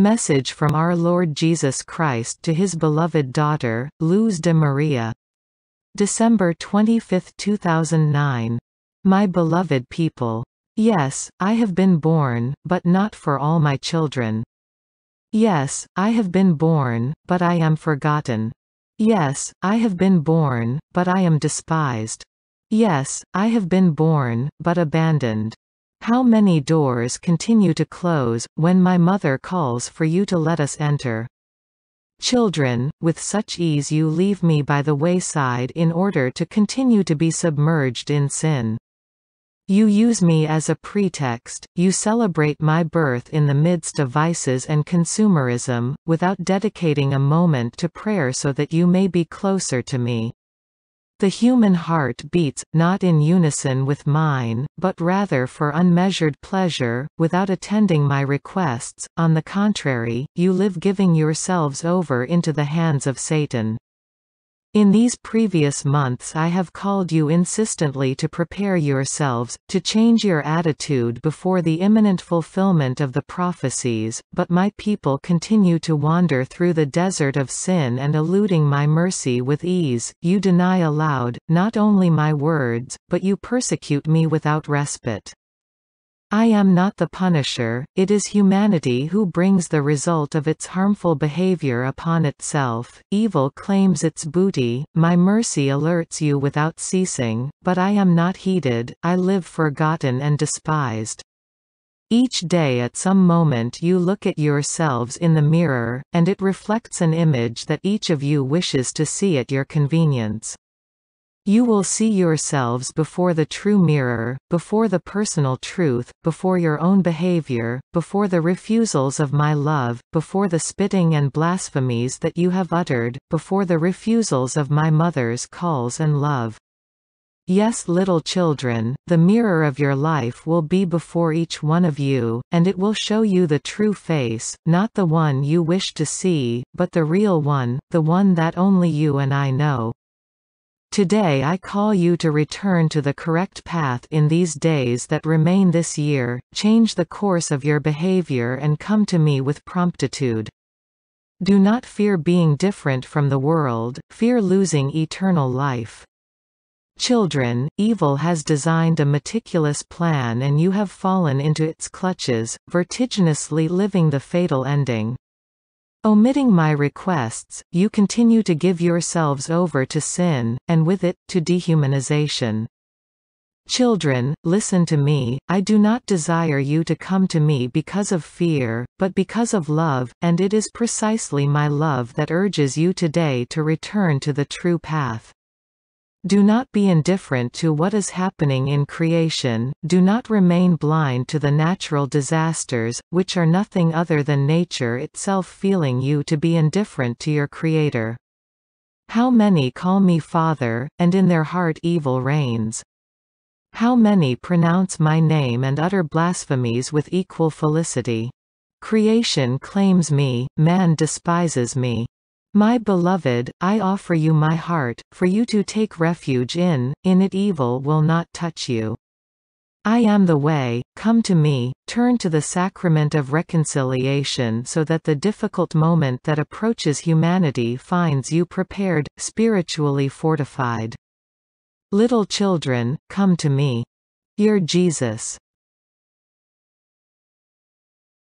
Message from our Lord Jesus Christ to his beloved daughter, Luz de Maria. December 25, 2009. My beloved people. Yes, I have been born, but not for all my children. Yes, I have been born, but I am forgotten. Yes, I have been born, but I am despised. Yes, I have been born, but abandoned. How many doors continue to close, when my mother calls for you to let us enter? Children, with such ease you leave me by the wayside in order to continue to be submerged in sin. You use me as a pretext, you celebrate my birth in the midst of vices and consumerism, without dedicating a moment to prayer so that you may be closer to me. The human heart beats, not in unison with mine, but rather for unmeasured pleasure, without attending my requests, on the contrary, you live giving yourselves over into the hands of Satan. In these previous months I have called you insistently to prepare yourselves, to change your attitude before the imminent fulfillment of the prophecies, but my people continue to wander through the desert of sin and eluding my mercy with ease, you deny aloud, not only my words, but you persecute me without respite. I am not the punisher, it is humanity who brings the result of its harmful behavior upon itself, evil claims its booty, my mercy alerts you without ceasing, but I am not heeded, I live forgotten and despised. Each day at some moment you look at yourselves in the mirror, and it reflects an image that each of you wishes to see at your convenience. You will see yourselves before the true mirror, before the personal truth, before your own behavior, before the refusals of my love, before the spitting and blasphemies that you have uttered, before the refusals of my mother's calls and love. Yes little children, the mirror of your life will be before each one of you, and it will show you the true face, not the one you wish to see, but the real one, the one that only you and I know. Today I call you to return to the correct path in these days that remain this year, change the course of your behavior and come to me with promptitude. Do not fear being different from the world, fear losing eternal life. Children, evil has designed a meticulous plan and you have fallen into its clutches, vertiginously living the fatal ending. Omitting my requests, you continue to give yourselves over to sin, and with it, to dehumanization. Children, listen to me, I do not desire you to come to me because of fear, but because of love, and it is precisely my love that urges you today to return to the true path. Do not be indifferent to what is happening in creation, do not remain blind to the natural disasters, which are nothing other than nature itself feeling you to be indifferent to your Creator. How many call me Father, and in their heart evil reigns. How many pronounce my name and utter blasphemies with equal felicity. Creation claims me, man despises me. My beloved, I offer you my heart, for you to take refuge in, in it evil will not touch you. I am the way, come to me, turn to the sacrament of reconciliation so that the difficult moment that approaches humanity finds you prepared, spiritually fortified. Little children, come to me. Your Jesus.